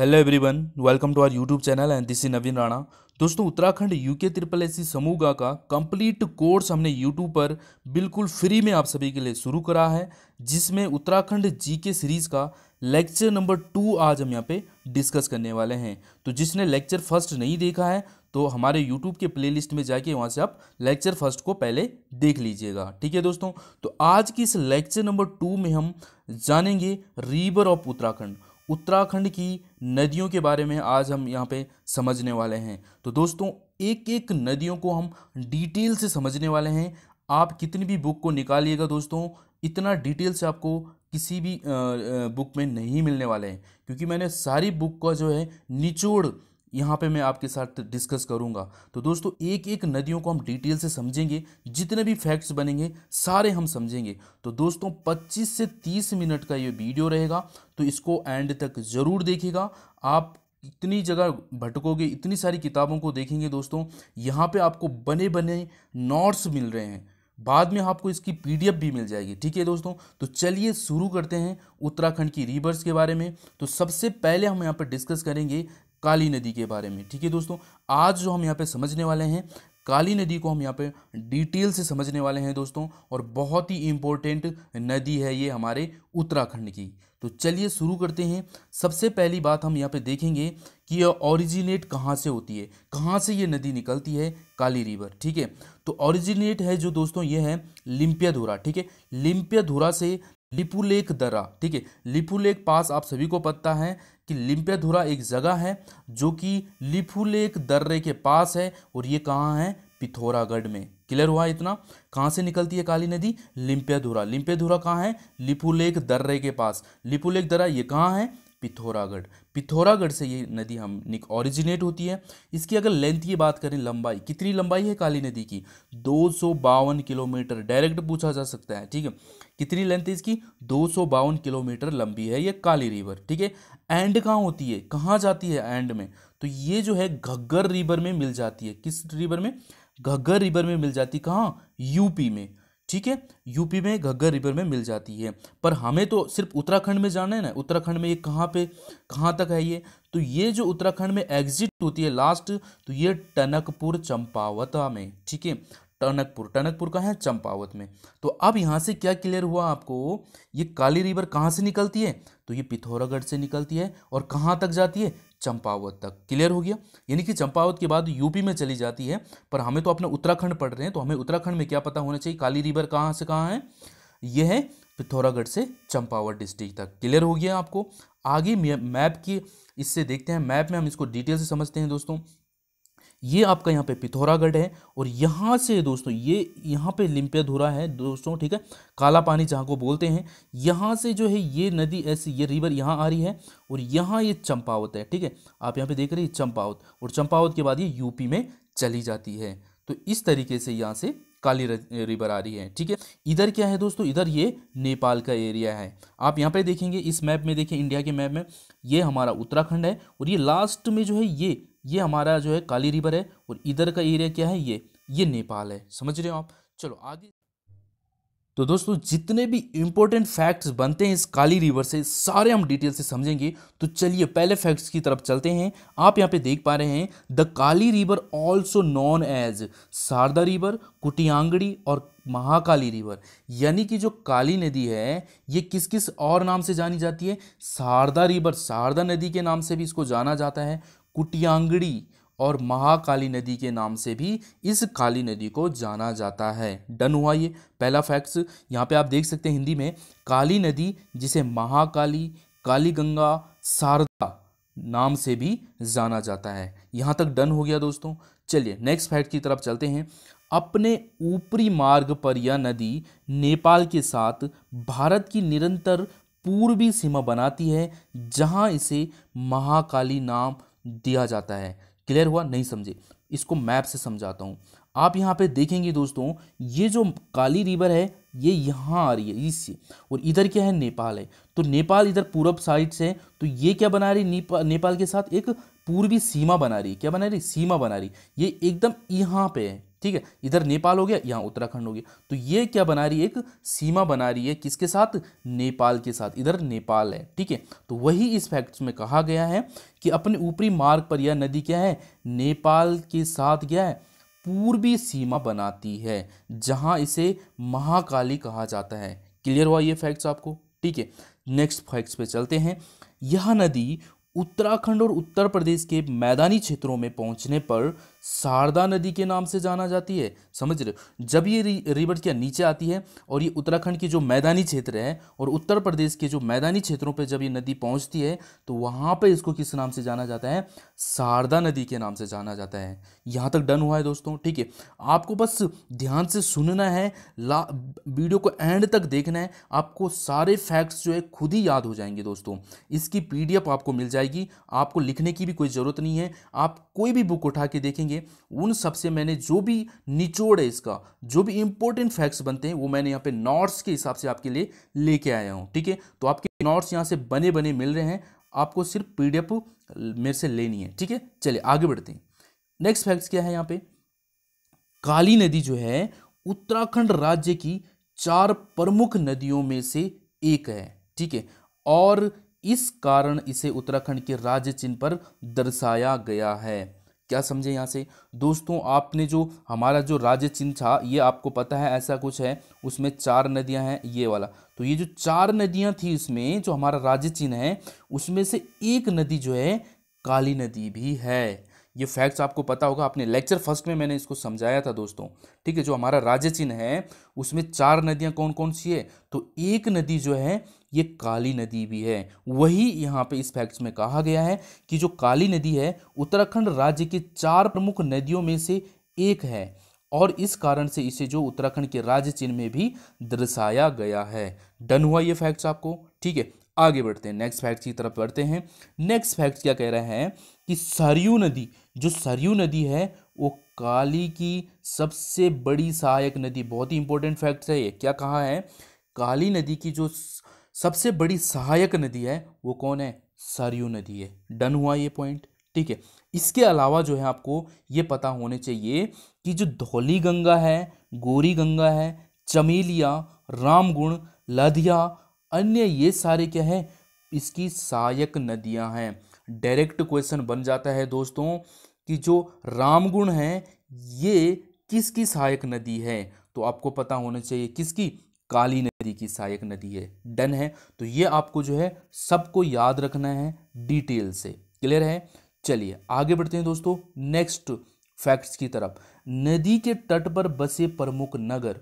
hello everyone welcome to our YouTube channel and this is Naveen Rana दोस्तों Uttarakhand UK triple S समूह समूगा का complete course हमने YouTube पर बिल्कुल फ्री में आप सभी के लिए शुरू करा है जिसमें उत्तराखंड जीके सीरीज़ का लेक्चर नंबर टू आज हम यहाँ पे डिस्कस करने वाले हैं तो जिसने लेक्चर फर्स्ट नहीं देखा है तो हमारे यूट्यूब के प्ले में जाके वहाँ से आप लेक्चर फर्स्ट को पहले देख लीजिएगा ठीक है दोस्तों तो आज की इस लेक्चर नंबर टू में हम जानेंगे रीवर ऑफ उत्तराखंड उत्तराखंड की नदियों के बारे में आज हम यहाँ पे समझने वाले हैं तो दोस्तों एक एक नदियों को हम डिटेल से समझने वाले हैं आप कितनी भी बुक को निकालिएगा दोस्तों इतना डिटेल से आपको किसी भी बुक में नहीं मिलने वाले हैं क्योंकि मैंने सारी बुक का जो है निचोड़ यहाँ पे मैं आपके साथ डिस्कस करूँगा तो दोस्तों एक एक नदियों को हम डिटेल से समझेंगे जितने भी फैक्ट्स बनेंगे सारे हम समझेंगे तो दोस्तों 25 से 30 मिनट का ये वीडियो रहेगा तो इसको एंड तक ज़रूर देखिएगा आप इतनी जगह भटकोगे इतनी सारी किताबों को देखेंगे दोस्तों यहाँ पर आपको बने बने नोट्स मिल रहे हैं बाद में आपको इसकी पीडीएफ भी मिल जाएगी ठीक है दोस्तों तो चलिए शुरू करते हैं उत्तराखंड की रिवर्स के बारे में तो सबसे पहले हम यहाँ पर डिस्कस करेंगे काली नदी के बारे में ठीक है दोस्तों आज जो हम यहाँ पे समझने वाले हैं काली नदी को हम यहाँ पे डिटेल से समझने वाले हैं दोस्तों और बहुत ही इम्पोर्टेंट नदी है ये हमारे उत्तराखंड की तो चलिए शुरू करते हैं सबसे पहली बात हम यहाँ पे देखेंगे कि यह ओरिजिनेट कहाँ से होती है कहाँ से ये नदी निकलती है काली रिवर ठीक है तो ओरिजिनेट है जो दोस्तों ये है लिम्पियाधुरा ठीक है लिम्पियाधुरा से लिपुलेख दर्रा ठीक है लिपुलेख पास आप सभी को पता है कि लिम्पेधुरा एक जगह है जो कि लिफुलेक दर्रे के पास है और ये कहाँ है पिथौरागढ़ में क्लियर हुआ इतना कहाँ से निकलती है काली नदी लिंपियाधुरा लिंपियाधुरा कहाँ है लिपुलेक दर्रे के पास लिपुलेक दर्रा ये कहाँ है पिथौरागढ़ पिथौरागढ़ से ये नदी हम निक ऑरिजिनेट होती है इसकी अगर लेंथ की बात करें लंबाई कितनी लंबाई है काली नदी की दो किलोमीटर डायरेक्ट पूछा जा सकता है ठीक है कितनी लेंथ है इसकी दो किलोमीटर लंबी है ये काली रिवर ठीक है एंड कहाँ होती है कहाँ जाती है एंड में तो ये जो है घग्गर रिवर में मिल जाती है किस रिवर में घग्गर रिवर में मिल जाती कहाँ यूपी में ठीक है यूपी में घग्गर रिवर में मिल जाती है पर हमें तो सिर्फ उत्तराखंड में जाना है ना उत्तराखंड में ये कहाँ पे कहाँ तक है ये तो ये जो उत्तराखंड में एग्जिट होती है लास्ट तो ये टनकपुर चंपावता में ठीक है टनकपुर टनकपुर का है चंपावत में तो अब यहाँ से क्या क्लियर हुआ आपको ये काली रिवर कहाँ से निकलती है तो ये पिथौरागढ़ से निकलती है और कहाँ तक जाती है चंपावत तक क्लियर हो गया यानी कि चंपावत के बाद यूपी में चली जाती है पर हमें तो अपने उत्तराखंड पढ़ रहे हैं तो हमें उत्तराखंड में क्या पता होना चाहिए काली रिवर कहाँ से कहाँ है यह है पिथौरागढ़ से चंपावत डिस्ट्रिक्ट तक क्लियर हो गया आपको आगे मैप की इससे देखते हैं मैप में हम इसको डिटेल से समझते हैं दोस्तों ये आपका यहाँ पे पिथौरागढ़ है और यहाँ से दोस्तों ये यहाँ पे लिम्पियाधुरा है दोस्तों ठीक है काला पानी जहाँ को बोलते हैं यहाँ से जो है ये नदी ऐसी ये रिवर यहाँ आ रही है और यहाँ ये चंपावत है ठीक है आप यहाँ पे देख रहे हैं चंपावत और चंपावत के बाद ये यूपी में चली जाती है तो इस तरीके से यहाँ से काली रिवर आ रही है ठीक है इधर क्या है दोस्तों इधर ये नेपाल का एरिया है आप यहाँ पे देखेंगे इस मैप में देखिए इंडिया के मैप में ये हमारा उत्तराखंड है और ये लास्ट में जो है ये ये हमारा जो है काली रिवर है और इधर का एरिया क्या है ये ये नेपाल है समझ रहे हो आप चलो आगे तो दोस्तों जितने भी इंपॉर्टेंट फैक्ट्स बनते हैं इस काली रिवर से सारे हम डिटेल से समझेंगे तो चलिए पहले फैक्ट्स की तरफ चलते हैं आप यहाँ पे देख पा रहे हैं the Kali river also known as Sharda river Kutiyangdi और महाकाली रिवर यानी कि जो काली नदी है ये किस किस और नाम से जानी जाती है शारदा रिवर शारदा नदी के नाम से भी इसको जाना जाता है कुटियांगड़ी और महाकाली नदी के नाम से भी इस काली नदी को जाना जाता है डन हुआ ये पहला फैक्ट्स यहाँ पे आप देख सकते हैं हिंदी में काली नदी जिसे महाकाली काली गंगा शारदा नाम से भी जाना जाता है यहाँ तक डन हो गया दोस्तों चलिए नेक्स्ट फैक्ट की तरफ चलते हैं अपने ऊपरी मार्ग पर यह नदी नेपाल के साथ भारत की निरंतर पूर्वी सीमा बनाती है जहाँ इसे महाकाली नाम दिया जाता है क्लियर हुआ नहीं समझे इसको मैप से समझाता हूँ आप यहाँ पे देखेंगे दोस्तों ये जो काली रिवर है ये यहाँ आ रही है इससे और इधर क्या है नेपाल है तो नेपाल इधर पूरब साइड से है तो ये क्या बना रही नेपाल के साथ एक पूर्वी सीमा बना रही क्या बना रही सीमा बना रही ये एकदम यहाँ पे है ठीक है इधर नेपाल हो गया यहाँ उत्तराखंड हो गया तो ये क्या बना रही है एक सीमा बना रही है किसके साथ नेपाल के साथ इधर नेपाल है ठीक है तो वही इस फैक्ट्स में कहा गया है कि अपने ऊपरी मार्ग पर यह नदी क्या है नेपाल के साथ क्या है पूर्वी सीमा बनाती है जहाँ इसे महाकाली कहा जाता है क्लियर हुआ ये फैक्ट्स आपको ठीक है नेक्स्ट फैक्ट्स पे चलते हैं यह नदी उत्तराखंड और उत्तर प्रदेश के मैदानी क्षेत्रों में पहुंचने पर शारदा नदी के नाम से जाना जाती है समझ रहे जब ये रिवर क्या नीचे आती है और ये उत्तराखंड के जो मैदानी क्षेत्र है और उत्तर प्रदेश के जो मैदानी क्षेत्रों पे जब ये नदी पहुंचती है तो वहाँ पे इसको किस नाम से जाना जाता है शारदा नदी के नाम से जाना जाता है यहाँ तक डन हुआ है दोस्तों ठीक है आपको बस ध्यान से सुनना है ला वीडियो को एंड तक देखना है आपको सारे फैक्ट्स जो है खुद ही याद हो जाएंगे दोस्तों इसकी पी आपको मिल जाएगी आपको लिखने की भी कोई ज़रूरत नहीं है आप कोई भी बुक उठा के देखेंगे लिए उन सबसे मैंने जो भी निचोड़ है इसका जो भी इंपॉर्टेंट फैक्ट्स बनते हैं वो मैंने यहाँ पे नोट्स के हिसाब से आपके लिए लेके आया हूँ ठीक है तो आपके नोट्स यहाँ से बने बने मिल रहे हैं आपको सिर्फ पी मेरे से लेनी है ठीक है चलिए आगे बढ़ते हैं नेक्स्ट फैक्ट्स क्या है यहाँ पे काली नदी जो है उत्तराखंड राज्य की चार प्रमुख नदियों में से एक है ठीक है और इस कारण इसे उत्तराखंड के राज्य चिन्ह पर दर्शाया गया है क्या समझे यहाँ से दोस्तों आपने जो हमारा जो राज्य चिन्ह था ये आपको पता है ऐसा कुछ है उसमें चार नदियाँ हैं ये वाला तो ये जो चार नदियाँ थी इसमें जो हमारा राज्य चिन्ह है उसमें से एक नदी जो है काली नदी भी है ये फैक्ट्स आपको पता होगा अपने लेक्चर फर्स्ट में मैंने इसको समझाया था दोस्तों ठीक है जो हमारा राज्य चिन्ह है उसमें चार नदियाँ कौन कौन सी है तो एक नदी जो है ये काली नदी भी है वही यहाँ पे इस फैक्ट्स में कहा गया है कि जो काली नदी है उत्तराखंड राज्य की चार प्रमुख नदियों में से एक है और इस कारण से इसे जो उत्तराखंड के राज्य चिन्ह में भी दर्शाया गया है डन हुआ ये फैक्ट्स आपको ठीक है आगे बढ़ते हैं नेक्स्ट फैक्ट की तरफ बढ़ते हैं नेक्स्ट फैक्ट क्या कह रहा है कि सरयू नदी जो सरयू नदी है वो काली की सबसे बड़ी सहायक नदी बहुत ही इंपॉर्टेंट फैक्ट है ये क्या कहा है काली नदी की जो सबसे बड़ी सहायक नदी है वो कौन है सरयू नदी है डन हुआ ये पॉइंट ठीक है इसके अलावा जो है आपको ये पता होने चाहिए कि जो धौली गंगा है गोरी गंगा है चमेलिया रामगुण लधिया अन्य ये सारे क्या है इसकी सहायक नदियां हैं डायरेक्ट क्वेश्चन बन जाता है दोस्तों कि जो रामगुण है ये किसकी सहायक नदी है तो आपको पता होना चाहिए किसकी काली नदी की सहायक नदी है डन है तो ये आपको जो है सबको याद रखना है डिटेल से क्लियर है चलिए आगे बढ़ते हैं दोस्तों नेक्स्ट फैक्ट्स की तरफ नदी के तट पर बसे प्रमुख नगर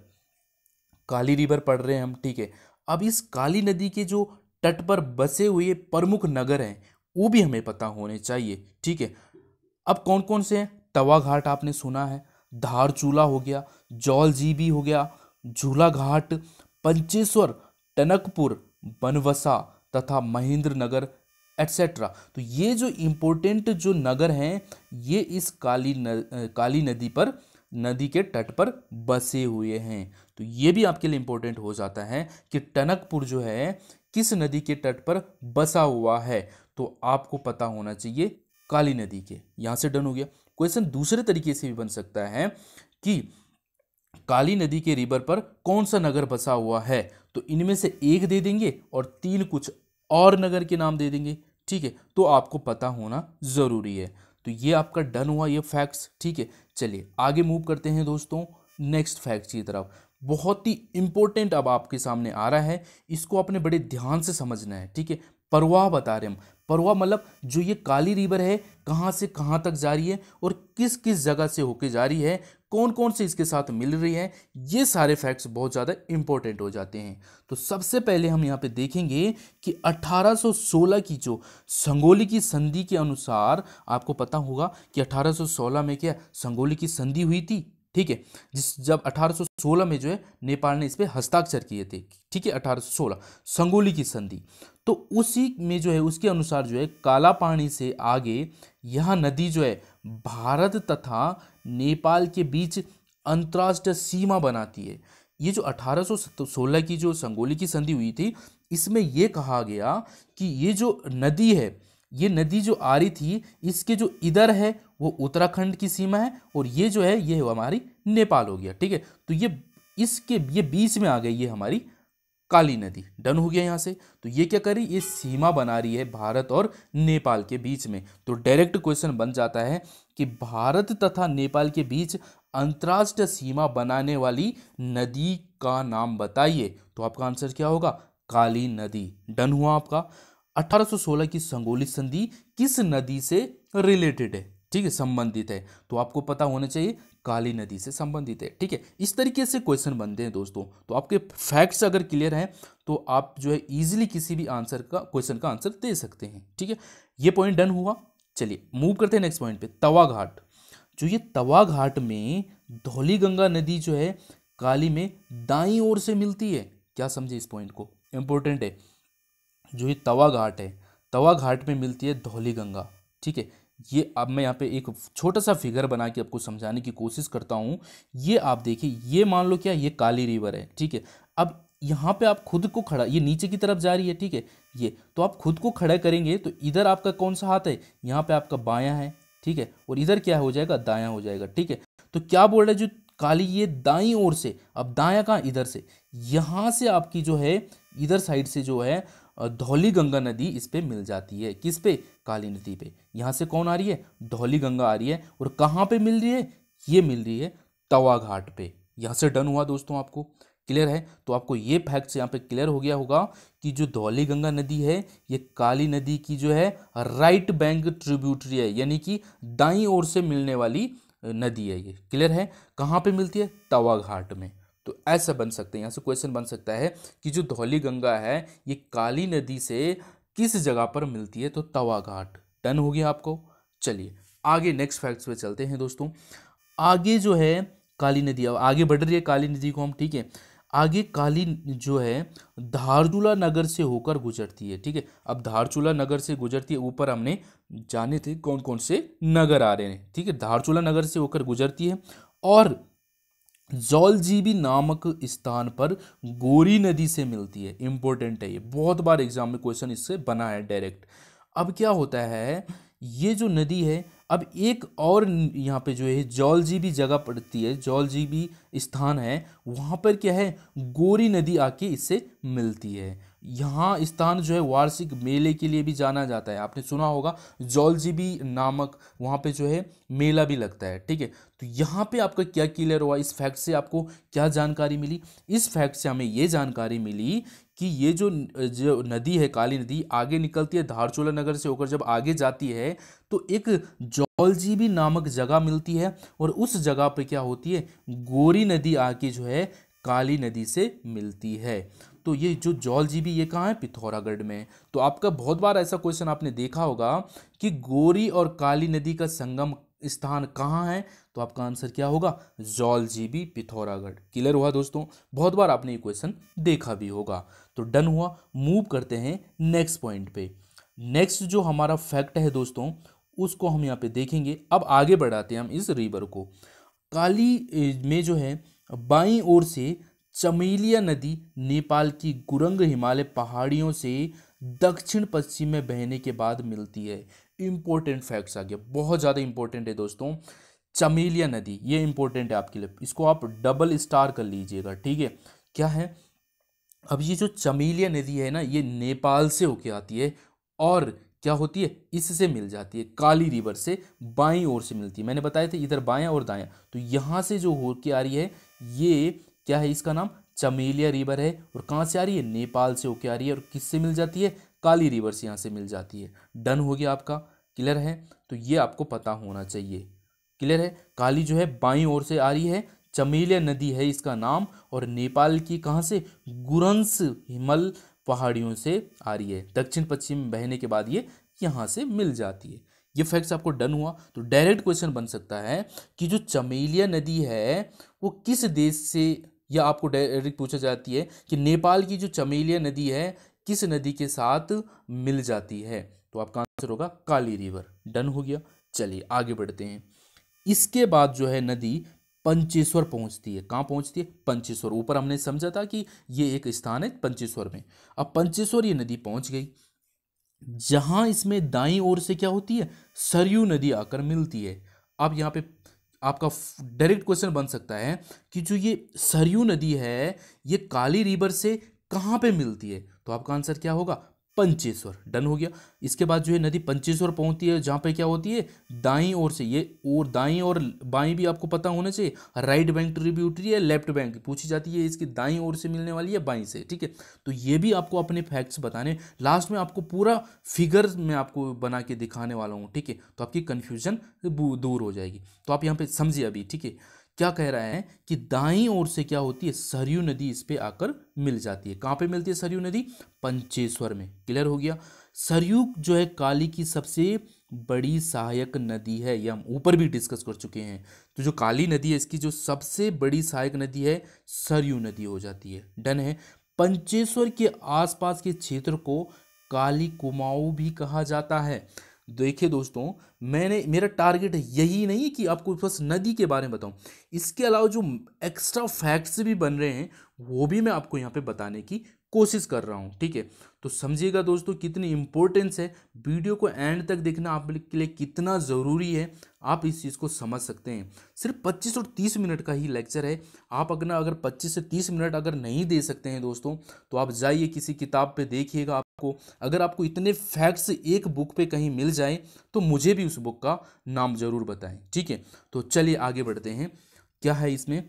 काली रिवर पढ़ रहे हैं हम ठीक है अब इस काली नदी के जो तट पर बसे हुए प्रमुख नगर हैं वो भी हमें पता होने चाहिए ठीक है अब कौन कौन से हैं तवा घाट आपने सुना है धार चूला हो गया जौल जीबी हो गया झूला घाट पंचेश्वर टनकपुर बनवसा तथा महेंद्र नगर एट्सेट्रा तो ये जो इम्पोर्टेंट जो नगर हैं ये इस काली न, काली नदी पर नदी के तट पर बसे हुए हैं तो ये भी आपके लिए इम्पोर्टेंट हो जाता है कि टनकपुर जो है किस नदी के तट पर बसा हुआ है तो आपको पता होना चाहिए काली नदी के यहाँ से डन हो गया क्वेश्चन दूसरे तरीके से भी बन सकता है कि काली नदी के रिवर पर कौन सा नगर बसा हुआ है तो इनमें से एक दे देंगे और तीन कुछ और नगर के नाम दे देंगे ठीक है तो आपको पता होना ज़रूरी है तो ये आपका डन हुआ ये फैक्ट्स ठीक है चलिए आगे मूव करते हैं दोस्तों नेक्स्ट फैक्ट की तरफ बहुत ही इंपॉर्टेंट अब आपके सामने आ रहा है इसको आपने बड़े ध्यान से समझना है ठीक है परवाह बता रहे हम परवाह मतलब जो ये काली रिवर है कहाँ से कहाँ तक जा रही है और किस किस जगह से होके जा रही है कौन कौन से इसके साथ मिल रही है ये सारे फैक्ट्स बहुत ज़्यादा इंपॉर्टेंट हो जाते हैं तो सबसे पहले हम यहाँ पे देखेंगे कि 1816 की जो संगोली की संधि के अनुसार आपको पता होगा कि 1816 में क्या संगोली की संधि हुई थी ठीक है जिस जब 1816 में जो है नेपाल ने इस पर हस्ताक्षर किए थे ठीक है 1816 संगोली की संधि तो उसी में जो है उसके अनुसार जो है काला पानी से आगे यह नदी जो है भारत तथा नेपाल के बीच अंतर्राष्ट्रीय सीमा बनाती है ये जो 1816 की जो संगोली की संधि हुई थी इसमें यह कहा गया कि ये जो नदी है ये नदी जो आ रही थी इसके जो इधर है वो उत्तराखंड की सीमा है और ये जो है ये हमारी नेपाल हो गया ठीक है तो ये इसके ये बीच में आ गई ये हमारी काली नदी डन हो गया यहाँ से तो ये क्या करी ये सीमा बना रही है भारत और नेपाल के बीच में तो डायरेक्ट क्वेश्चन बन जाता है कि भारत तथा नेपाल के बीच अंतर्राष्ट्रीय सीमा बनाने वाली नदी का नाम बताइए तो आपका आंसर क्या होगा काली नदी डन हुआ आपका 1816 की संगोली संधि किस नदी से रिलेटेड है ठीक है संबंधित है तो आपको पता होना चाहिए काली नदी से संबंधित है ठीक है इस तरीके से क्वेश्चन बनते हैं दोस्तों तो आपके फैक्ट्स अगर क्लियर हैं तो आप जो है इजीली किसी भी आंसर का क्वेश्चन का आंसर दे सकते हैं ठीक है ये पॉइंट डन हुआ चलिए मूव करते हैं नेक्स्ट पॉइंट पे तवा घाट जो ये तवा घाट में धौली गंगा नदी जो है काली में दाई ओर से मिलती है क्या समझे इस पॉइंट को इंपॉर्टेंट है जो ये तवा घाट है तवा घाट में मिलती है धौली गंगा ठीक है ये अब मैं यहाँ पे एक छोटा सा फिगर बना के आपको समझाने की कोशिश करता हूँ ये आप देखिए ये मान लो क्या ये काली रिवर है ठीक है अब यहाँ पे आप खुद को खड़ा ये नीचे की तरफ जा रही है ठीक है ये तो आप खुद को खड़ा करेंगे तो इधर आपका कौन सा हाथ है यहाँ पे आपका बायां है ठीक है और इधर क्या हो जाएगा दायां हो जाएगा ठीक है तो क्या बोल रहे जो काली ये दाई ओर से अब दाया कहाँ इधर से यहाँ से आपकी जो है इधर साइड से जो है धौली गंगा नदी इस पर मिल जाती है किस पे काली नदी पे यहाँ से कौन आ रही है धौली गंगा आ रही है और कहाँ पे मिल रही है ये मिल रही है तवा घाट पे यहाँ से डन हुआ दोस्तों आपको क्लियर है तो आपको ये फैक्ट्स यहाँ पे क्लियर हो गया होगा कि जो धौली गंगा नदी है ये काली नदी की जो है राइट बैंक ट्रिब्यूटरी है यानी कि दाई ओर से मिलने वाली नदी है ये क्लियर है कहाँ पे मिलती है तवा घाट में तो ऐसा बन सकते हैं यहाँ से क्वेश्चन बन सकता है कि जो धौली गंगा है ये काली नदी से किस जगह पर मिलती है तो तवा घाट डन हो गया आपको चलिए आगे नेक्स्ट फैक्ट्स पे चलते हैं दोस्तों आगे जो है काली नदी अब आगे बढ़ रही है काली नदी को हम ठीक है आगे काली जो है धारचूला नगर से होकर गुजरती है ठीक है अब धारचूला नगर से गुजरती है ऊपर हमने जाने थे कौन कौन से नगर आ रहे हैं ठीक है धारचूला नगर से होकर गुजरती है और जौलजीबी नामक स्थान पर गोरी नदी से मिलती है इंपॉर्टेंट है ये बहुत बार एग्जाम में क्वेश्चन इससे बना है डायरेक्ट अब क्या होता है ये जो नदी है अब एक और यहाँ पे जो है जी भी जगह पड़ती है जी भी स्थान है वहाँ पर क्या है गोरी नदी आके इससे मिलती है यहाँ स्थान जो है वार्षिक मेले के लिए भी जाना जाता है आपने सुना होगा जौलजीबी नामक वहाँ पे जो है मेला भी लगता है ठीक है तो यहाँ पे आपका क्या क्लियर हुआ इस फैक्ट से आपको क्या जानकारी मिली इस फैक्ट से हमें ये जानकारी मिली कि ये जो जो नदी है काली नदी आगे निकलती है धारचूला नगर से होकर जब आगे जाती है तो एक भी नामक जगह मिलती है और उस जगह पे क्या होती है गोरी नदी आके जो है काली नदी से मिलती है तो ये जो जौलजीबी ये कहाँ है पिथौरागढ़ में तो आपका बहुत बार ऐसा क्वेश्चन आपने देखा होगा कि गोरी और काली नदी का संगम स्थान कहाँ है तो आपका आंसर क्या होगा जॉल जी बी पिथौरागढ़ क्लियर हुआ दोस्तों बहुत बार आपने ये क्वेश्चन देखा भी होगा तो डन हुआ मूव करते हैं नेक्स्ट पॉइंट पे नेक्स्ट जो हमारा फैक्ट है दोस्तों उसको हम यहाँ पे देखेंगे अब आगे बढ़ाते हैं हम इस रिवर को काली में जो है बाई ओर से चमेलिया नदी नेपाल की गुरंग हिमालय पहाड़ियों से दक्षिण पश्चिम में बहने के बाद मिलती है इम्पोर्टेंट फैक्ट्स आ गया बहुत ज़्यादा इंपॉर्टेंट है दोस्तों चमेलिया नदी ये इंपॉर्टेंट है आपके लिए इसको आप डबल स्टार कर लीजिएगा ठीक है क्या है अब ये जो चमेलिया नदी है ना ये नेपाल से होके आती है और क्या होती है इससे मिल जाती है काली रिवर से बाई ओर से मिलती है मैंने बताया था इधर बाया और दाया तो यहाँ से जो होके आ रही है ये क्या है इसका नाम चमेलिया रिवर है और कहाँ से आ रही है नेपाल से होके आ रही है और किससे मिल जाती है काली रिवर्स यहाँ से मिल जाती है डन हो गया आपका क्लियर है तो ये आपको पता होना चाहिए क्लियर है काली जो है बाई ओर से आ रही है चमेलिया नदी है इसका नाम और नेपाल की कहाँ से गुरंस हिमल पहाड़ियों से आ रही है दक्षिण पश्चिम बहने के बाद ये यहाँ से मिल जाती है ये फैक्ट्स आपको डन हुआ तो डायरेक्ट क्वेश्चन बन सकता है कि जो चमेलिया नदी है वो किस देश से या आपको डायरेक्ट पूछा जाती है कि नेपाल की जो चमेलिया नदी है किस नदी के साथ मिल जाती है तो आपका आंसर होगा काली रिवर डन हो गया चलिए आगे बढ़ते हैं इसके बाद जो है नदी पंचेश्वर पहुंचती है कहाँ पहुंचती है पंचेश्वर ऊपर हमने समझा था कि ये एक स्थान है पंचेश्वर में अब पंचेश्वर ये नदी पहुंच गई जहां इसमें दाई ओर से क्या होती है सरयू नदी आकर मिलती है अब यहाँ पे आपका डायरेक्ट क्वेश्चन बन सकता है कि जो ये सरयू नदी है ये काली रिवर से कहाँ पे मिलती है तो आपका आंसर क्या होगा पंचेश्वर डन हो गया इसके बाद जो है नदी पंचेश्वर पहुंचती है जहाँ पे क्या होती है दाई ओर से ये और दाई और बाई भी आपको पता होना चाहिए राइट बैंक ट्रिब्यूटरी है लेफ्ट बैंक पूछी जाती है इसकी दाई ओर से मिलने वाली है बाई से ठीक है तो ये भी आपको अपने फैक्ट्स बताने लास्ट में आपको पूरा फिगर में आपको बना के दिखाने वाला हूँ ठीक है तो आपकी कन्फ्यूजन दूर हो जाएगी तो आप यहाँ पर समझिए अभी ठीक है क्या कह रहा है कि दाई ओर से क्या होती है सरयू नदी इस पर आकर मिल जाती है कहाँ पे मिलती है सरयू नदी पंचेश्वर में क्लियर हो गया सरयू जो है काली की सबसे बड़ी सहायक नदी है ये हम ऊपर भी डिस्कस कर चुके हैं तो जो काली नदी है इसकी जो सबसे बड़ी सहायक नदी है सरयू नदी हो जाती है डन है पंचेश्वर के आसपास के क्षेत्र को काली कुमाऊ भी कहा जाता है देखिए दोस्तों मैंने मेरा टारगेट यही नहीं कि आपको बस नदी के बारे में बताऊं इसके अलावा जो एक्स्ट्रा फैक्ट्स भी बन रहे हैं वो भी मैं आपको यहाँ पे बताने की कोशिश कर रहा हूँ ठीक है तो समझिएगा दोस्तों कितनी इम्पोर्टेंस है वीडियो को एंड तक देखना आपके लिए कितना ज़रूरी है आप इस चीज़ को समझ सकते हैं सिर्फ 25 और 30 मिनट का ही लेक्चर है आप अपना अगर 25 से 30 मिनट अगर नहीं दे सकते हैं दोस्तों तो आप जाइए किसी किताब पे देखिएगा को अगर आपको इतने फैक्ट्स एक बुक पे कहीं मिल जाए तो मुझे भी उस बुक का नाम ज़रूर बताएं ठीक है तो चलिए आगे बढ़ते हैं क्या है इसमें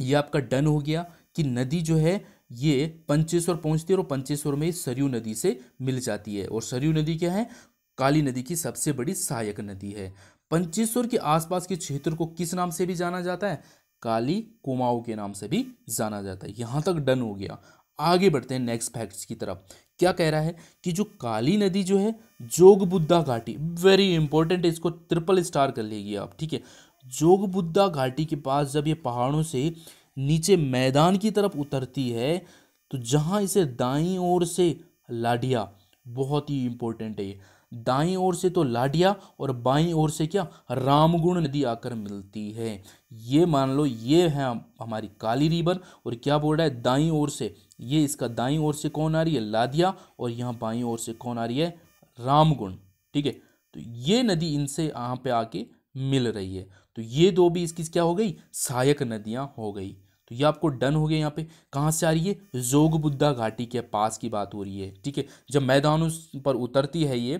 ये आपका डन हो गया कि नदी जो है ये पंचेश्वर पहुंचती है और पंचेश्वर में सरयू नदी से मिल जाती है और सरयू नदी क्या है काली नदी की सबसे बड़ी सहायक नदी है पंचेश्वर के आसपास के क्षेत्र को किस नाम से भी जाना जाता है काली कुमाऊ के नाम से भी जाना जाता है यहां तक डन हो गया आगे बढ़ते हैं नेक्स्ट फैक्ट्स की तरफ क्या कह रहा है कि जो काली नदी जो है जोगबुद्धा घाटी वेरी इंपॉर्टेंट है इसको ट्रिपल स्टार कर लेगी आप ठीक है जोग बुद्धा घाटी के पास जब ये पहाड़ों से नीचे मैदान की तरफ उतरती है तो जहाँ इसे दाई ओर से लाडिया बहुत ही इंपॉर्टेंट है ये दाई ओर से तो लाडिया और बाई ओर से क्या रामगुण नदी आकर मिलती है ये मान लो ये है हमारी काली रिवर और क्या बोल रहा है दाई ओर से ये इसका दाई ओर से कौन आ रही है लादिया और यहाँ बाई ओर से कौन आ रही है रामगुण ठीक है तो ये नदी इनसे यहाँ पे आके मिल रही है तो ये दो भी इसकी क्या हो गई सहायक नदियाँ हो गई तो ये आपको डन हो गया यहाँ पे कहाँ से आ रही है जोगबुद्धा घाटी के पास की बात हो रही है ठीक है जब मैदानों पर उतरती है ये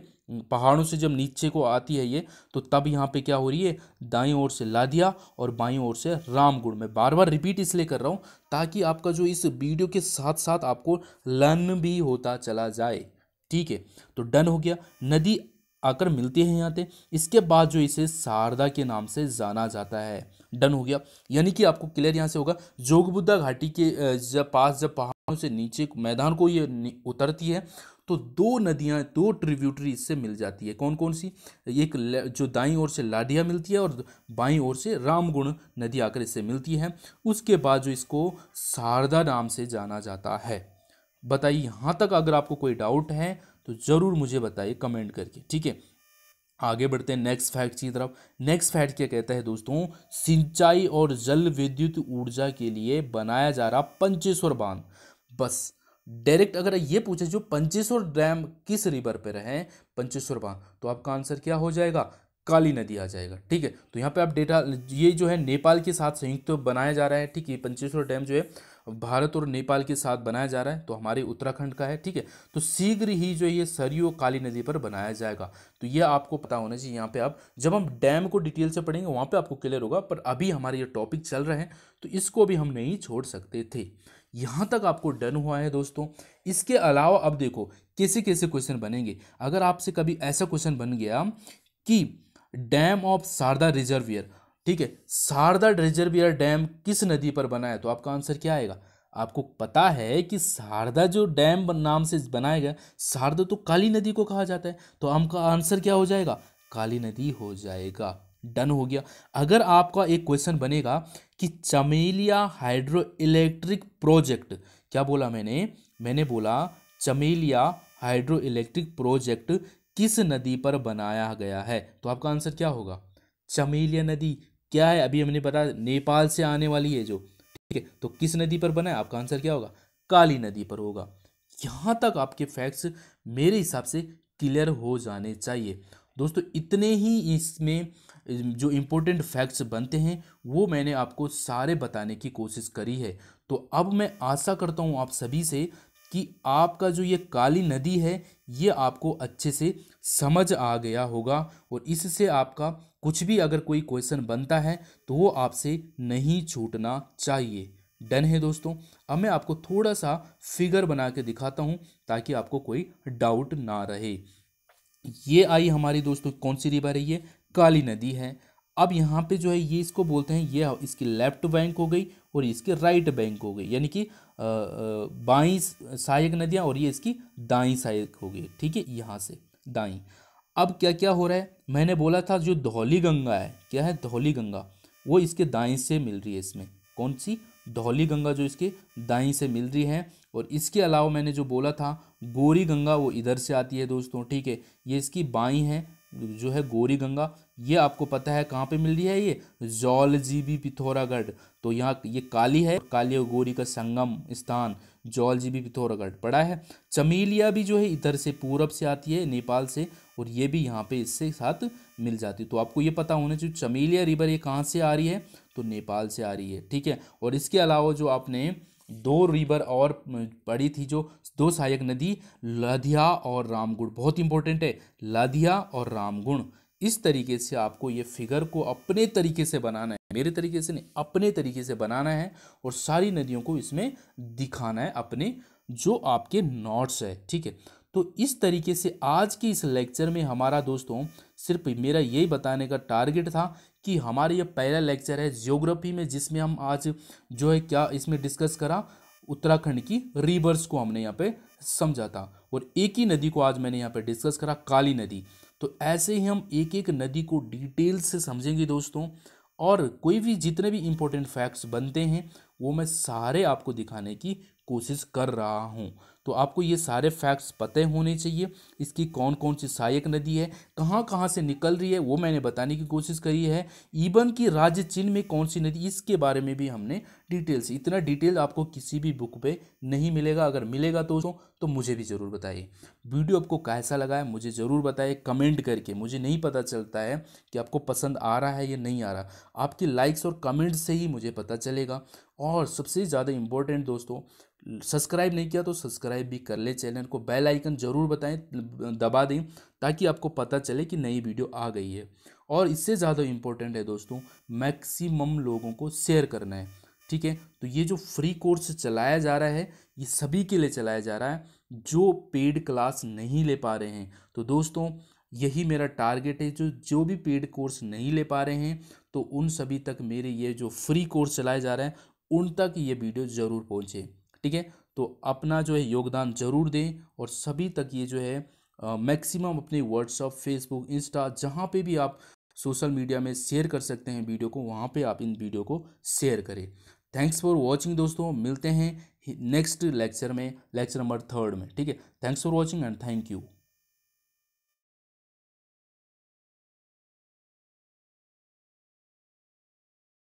पहाड़ों से जब नीचे को आती है ये तो तब यहाँ पे क्या हो रही है दाई ओर से लादिया और बाई ओर से रामगुड़ में बार बार रिपीट इसलिए कर रहा हूँ ताकि आपका जो इस वीडियो के साथ साथ आपको लर्न भी होता चला जाए ठीक है तो डन हो गया नदी आकर मिलती है यहाँ पे इसके बाद जो इसे शारदा के नाम से जाना जाता है डन हो गया यानी कि आपको क्लियर यहाँ से होगा जोगबुद्धा घाटी के जब पास जब पहाड़ों से नीचे मैदान को ये उतरती है तो दो नदियाँ दो ट्रिब्यूटरी इससे मिल जाती है कौन कौन सी एक जो दाई ओर से लाडिया मिलती है और बाई ओर से रामगुण नदी आकर इससे मिलती है उसके बाद जो इसको शारदा नाम से जाना जाता है बताइए यहाँ तक अगर आपको कोई डाउट है तो ज़रूर मुझे बताइए कमेंट करके ठीक है आगे बढ़ते हैं नेक्स्ट फैक्ट की तरफ नेक्स्ट फैक्ट क्या कहता है दोस्तों सिंचाई और जल विद्युत ऊर्जा के लिए बनाया जा रहा पंचेश्वर बांध बस डायरेक्ट अगर ये पूछे जो पंचेश्वर डैम किस रिवर पर रहे पंचेश्वर बांध तो आपका आंसर क्या हो जाएगा काली नदी आ जाएगा ठीक है तो यहाँ पे आप डेटा ये जो है नेपाल के साथ संयुक्त तो बनाया जा रहा है ठीक है पंचेश्वर डैम जो है भारत और नेपाल के साथ बनाया जा रहा है तो हमारे उत्तराखंड का है ठीक है तो शीघ्र ही जो ये सरयू काली नदी पर बनाया जाएगा तो ये आपको पता होना चाहिए यहाँ पे आप जब हम डैम को डिटेल से पढ़ेंगे वहाँ पर आपको क्लियर होगा पर अभी हमारे ये टॉपिक चल रहे हैं तो इसको भी हम नहीं छोड़ सकते थे यहाँ तक आपको डन हुआ है दोस्तों इसके अलावा अब देखो कैसे कैसे क्वेश्चन बनेंगे अगर आपसे कभी ऐसा क्वेश्चन बन गया कि डैम ऑफ शारदा रिजर्वियर ठीक है शारदा रिजर्वियर डैम किस नदी पर बना है तो आपका आंसर क्या आएगा आपको पता है कि शारदा जो डैम नाम से बनाया गया शारदा तो काली नदी को कहा जाता है तो आपका आंसर क्या हो जाएगा काली नदी हो जाएगा डन हो गया अगर आपका एक क्वेश्चन बनेगा कि चमेलिया हाइड्रो इलेक्ट्रिक प्रोजेक्ट क्या बोला मैंने मैंने बोला चमेलिया हाइड्रो इलेक्ट्रिक प्रोजेक्ट किस नदी पर बनाया गया है तो आपका आंसर क्या होगा चमेलिया नदी क्या है अभी हमने बताया नेपाल से आने वाली है जो ठीक है तो किस नदी पर बना है आपका आंसर क्या होगा काली नदी पर होगा यहाँ तक आपके फैक्ट्स मेरे हिसाब से क्लियर हो जाने चाहिए दोस्तों इतने ही इसमें जो इम्पोर्टेंट फैक्ट्स बनते हैं वो मैंने आपको सारे बताने की कोशिश करी है तो अब मैं आशा करता हूँ आप सभी से कि आपका जो ये काली नदी है ये आपको अच्छे से समझ आ गया होगा और इससे आपका कुछ भी अगर कोई क्वेश्चन बनता है तो वो आपसे नहीं छूटना चाहिए डन है दोस्तों अब मैं आपको थोड़ा सा फिगर बना के दिखाता हूँ ताकि आपको कोई डाउट ना रहे ये आई हमारी दोस्तों कौन सी रिवर है ये काली नदी है अब यहाँ पे जो है ये इसको बोलते हैं ये इसकी लेफ्ट बैंक हो गई और इसकी राइट बैंक हो गई यानी कि बाई सहायक नदियाँ और ये इसकी दाई सहायक हो गई ठीक है यहाँ से दाई अब क्या क्या हो रहा है मैंने बोला था जो धौली गंगा है क्या है धौली गंगा वो इसके दाएं से मिल रही है इसमें कौन सी धौली गंगा जो इसके दाई से मिल रही है और इसके अलावा मैंने जो बोला था गोरी गंगा वो इधर से आती है दोस्तों ठीक है ये इसकी बाई है जो है गोरी गंगा ये आपको पता है कहाँ पे मिल रही है ये जीबी पिथौरागढ़ तो यहाँ ये काली है काली और गोरी का संगम स्थान जीबी पिथौरागढ़ पड़ा है चमेलिया भी जो है इधर से पूरब से आती है नेपाल से और ये भी यहाँ पे इससे साथ मिल जाती है तो आपको ये पता होना चाहिए चमेलिया रिवर ये कहाँ से आ रही है तो नेपाल से आ रही है ठीक है और इसके अलावा जो आपने दो रिवर और पड़ी थी जो दो सहायक नदी लाधिया और रामगुण बहुत इंपॉर्टेंट है लाधिया और रामगुण इस तरीके से आपको ये फिगर को अपने तरीके से बनाना है मेरे तरीके से नहीं अपने तरीके से बनाना है और सारी नदियों को इसमें दिखाना है अपने जो आपके नोट्स है ठीक है तो इस तरीके से आज के इस लेक्चर में हमारा दोस्तों सिर्फ मेरा यही बताने का टारगेट था कि हमारा ये पहला लेक्चर है जियोग्राफी में जिसमें हम आज जो है क्या इसमें डिस्कस करा उत्तराखंड की रिवर्स को हमने यहाँ पे समझा था और एक ही नदी को आज मैंने यहाँ पे डिस्कस करा काली नदी तो ऐसे ही हम एक एक नदी को डिटेल से समझेंगे दोस्तों और कोई भी जितने भी इम्पोर्टेंट फैक्ट्स बनते हैं वो मैं सारे आपको दिखाने की कोशिश कर रहा हूँ तो आपको ये सारे फैक्ट्स पते होने चाहिए इसकी कौन कौन सी सहायक नदी है कहाँ कहाँ से निकल रही है वो मैंने बताने की कोशिश करी है इवन कि राज्य चिन्ह में कौन सी नदी इसके बारे में भी हमने डिटेल्स इतना डिटेल आपको किसी भी बुक पे नहीं मिलेगा अगर मिलेगा तो उसको तो मुझे भी ज़रूर बताइए वीडियो आपको कैसा लगा है मुझे ज़रूर बताइए कमेंट करके मुझे नहीं पता चलता है कि आपको पसंद आ रहा है या नहीं आ रहा आपकी लाइक्स और कमेंट्स से ही मुझे पता चलेगा और सबसे ज़्यादा इम्पोर्टेंट दोस्तों सब्सक्राइब नहीं किया तो सब्सक्राइब भी कर ले चैनल को बेल आइकन ज़रूर बताएं दबा दें ताकि आपको पता चले कि नई वीडियो आ गई है और इससे ज़्यादा इम्पोर्टेंट है दोस्तों मैक्सिमम लोगों को शेयर करना है ठीक है तो ये जो फ्री कोर्स चलाया जा रहा है ये सभी के लिए चलाया जा रहा है जो पेड क्लास नहीं ले पा रहे हैं तो दोस्तों यही मेरा टारगेट है जो जो भी पेड कोर्स नहीं ले पा रहे हैं तो उन सभी तक मेरे ये जो फ्री कोर्स चलाया जा रहा है उन तक ये वीडियो ज़रूर पहुँचे ठीक है तो अपना जो है योगदान ज़रूर दें और सभी तक ये जो है मैक्सिमम अपने व्हाट्सअप फेसबुक इंस्टा जहाँ पे भी आप सोशल मीडिया में शेयर कर सकते हैं वीडियो को वहाँ पे आप इन वीडियो को शेयर करें थैंक्स फॉर वॉचिंग दोस्तों मिलते हैं नेक्स्ट लेक्चर में लेक्चर नंबर थर्ड में ठीक है thanks for watching and thank you